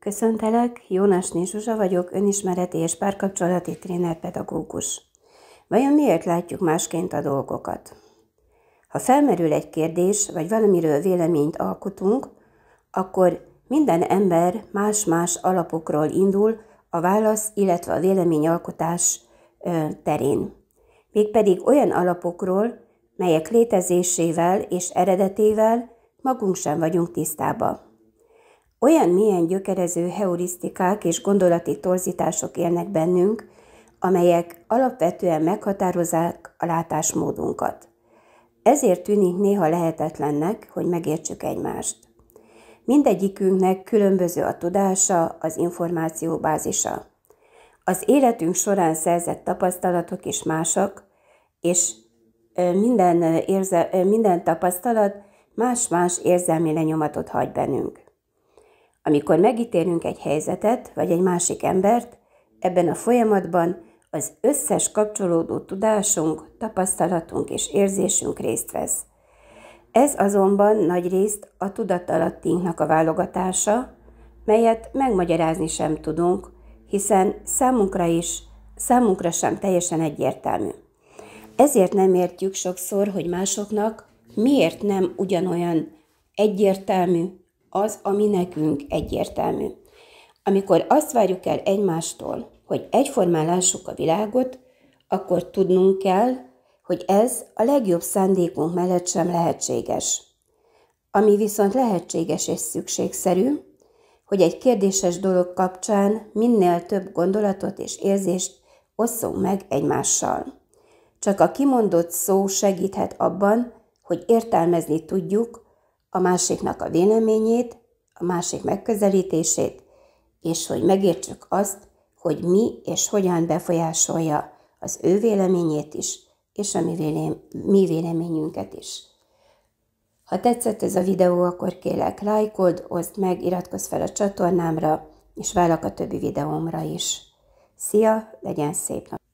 Köszöntelek, Jónasné Nézsuzsa vagyok, önismereti és párkapcsolati trénerpedagógus. Vajon miért látjuk másként a dolgokat? Ha felmerül egy kérdés, vagy valamiről véleményt alkotunk, akkor minden ember más-más alapokról indul a válasz, illetve a véleményalkotás terén. Mégpedig olyan alapokról, melyek létezésével és eredetével magunk sem vagyunk tisztában. Olyan milyen gyökerező heurisztikák és gondolati torzítások élnek bennünk, amelyek alapvetően meghatározzák a látásmódunkat. Ezért tűnik néha lehetetlennek, hogy megértsük egymást. Mindegyikünknek különböző a tudása, az információ bázisa. Az életünk során szerzett tapasztalatok is mások, és minden, érze, minden tapasztalat más-más érzelmi lenyomatot hagy bennünk. Amikor megítélünk egy helyzetet vagy egy másik embert, ebben a folyamatban az összes kapcsolódó tudásunk, tapasztalatunk és érzésünk részt vesz. Ez azonban nagy részt a tudatalattinknak a válogatása, melyet megmagyarázni sem tudunk, hiszen számunkra is, számunkra sem teljesen egyértelmű. Ezért nem értjük sokszor, hogy másoknak miért nem ugyanolyan egyértelmű az, ami nekünk egyértelmű. Amikor azt várjuk el egymástól, hogy egyformán lássuk a világot, akkor tudnunk kell, hogy ez a legjobb szándékunk mellett sem lehetséges. Ami viszont lehetséges és szükségszerű, hogy egy kérdéses dolog kapcsán minél több gondolatot és érzést osszunk meg egymással. Csak a kimondott szó segíthet abban, hogy értelmezni tudjuk, a másiknak a véleményét, a másik megközelítését, és hogy megértsük azt, hogy mi és hogyan befolyásolja az ő véleményét is, és a mi, véleményünket is. Ha tetszett ez a videó, akkor kérlek lájkold, oszd meg, iratkozz fel a csatornámra, és vállak a többi videómra is. Szia, legyen szép nap!